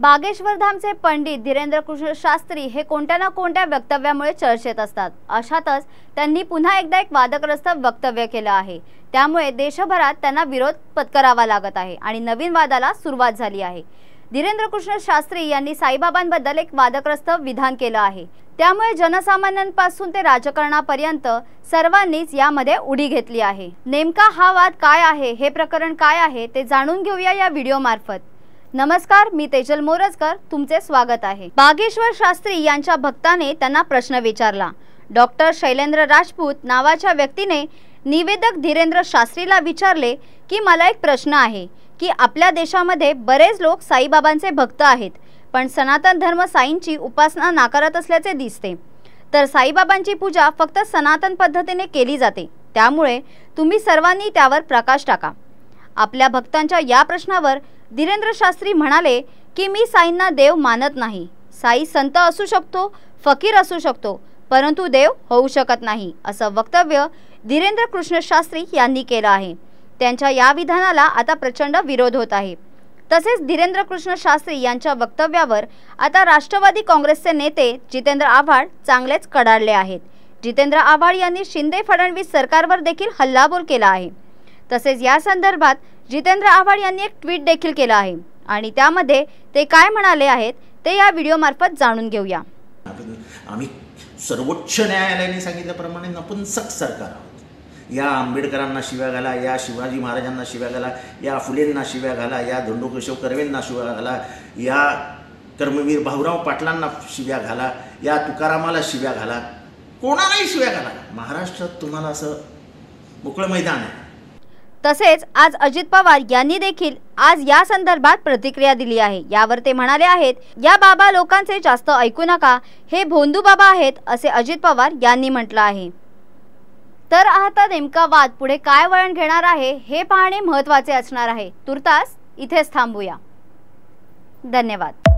बागेश्वर धामचे पंडित धीरेंद्र कृष्ण शास्त्री हे कोणत्या ना कोणत्या वक्तव्यामुळे चर्चेत असतात अशातच त्यांनी पुन्हा एकदा एक वादग्रस्त वक्तव्य केलं आहे त्यामुळे देशभरात त्यांना विरोध पत्करावा लागत आहे आणि नवीन वादाला सुरुवात झाली आहे धीरेंद्र कृष्ण शास्त्री यांनी साईबाबांबद्दल एक वादग्रस्त विधान केलं आहे त्यामुळे जनसामान्यांपासून ते राजकारणापर्यंत सर्वांनीच यामध्ये उडी घेतली आहे नेमका हा वाद काय आहे हे प्रकरण काय आहे ते जाणून घेऊया या व्हिडिओ मार्फत नमस्कार मी तेजल मोरजकर तुमचे स्वागत आहे बागेश्वर शास्त्री यांच्या भक्ताने त्यांना प्रश्न विचारला डॉक्टर शैलेंद्र राजपूत नावाच्या व्यक्तीने निवेदक धीरेंद्र शास्त्रीला विचारले की मला एक प्रश्न आहे की आपल्या देशामध्ये बरेच लोक साईबाबांचे भक्त आहेत पण सनातन धर्म साईंची उपासना नाकारत असल्याचे दिसते तर साईबाबांची पूजा फक्त सनातन पद्धतीने केली जाते त्यामुळे तुम्ही सर्वांनी त्यावर प्रकाश टाका आपल्या भक्तांच्या या प्रश्नावर धीरेंद्र शास्त्री म्हणाले की मी साईंना देव मानत नाही साई संत असू शकतो फकीर असू शकतो परंतु देव होऊ शकत नाही असं वक्तव्य धीरेंद्र कृष्ण शास्त्री यांनी केलं आहे त्यांच्या या विधानाला आता प्रचंड विरोध होत आहे तसेच धीरेंद्र कृष्ण शास्त्री यांच्या वक्तव्यावर आता राष्ट्रवादी काँग्रेसचे नेते जितेंद्र आव्हाड चांगलेच कडाडले आहेत जितेंद्र आव्हाड यांनी शिंदे फडणवीस सरकारवर देखील हल्लाबोल केला आहे तसेच या संदर्भात जितेंद्र आव्हाड यांनी एक ट्विट देखील केलं आहे आणि त्यामध्ये ते काय म्हणाले आहेत ते या व्हिडिओ मार्फत जाणून घेऊया आम्ही सर्वोच्च न्यायालयाने सांगितल्याप्रमाणे नपुंसक सरकार या आंबेडकरांना शिव्या घाला या शिवाजी महाराजांना शिव्या घाला या फुलेंना शिव्या घाला या धोंडू केशव कर्वेंना शिव्या घाला या कर्मवीर भाऊराव पाटलांना शिव्या घाला या तुकारामाला शिव्या घाला कोणालाही शिव्या घाला महाराष्ट्रात तुम्हाला असं मोकळं मैदान आहे तसेच आज अजित पवार यांनी देखील आज या संदर्भात प्रतिक्रिया दिली आहे यावर ते म्हणाले आहेत या बाबा लोकांचे जास्त ऐकू नका हे भोंदू बाबा आहेत असे अजित पवार यांनी म्हटलं आहे तर आता नेमका वाद पुढे काय वळण घेणार आहे हे पाहणे महत्त्वाचे असणार आहे तुर्तास इथेच थांबूया धन्यवाद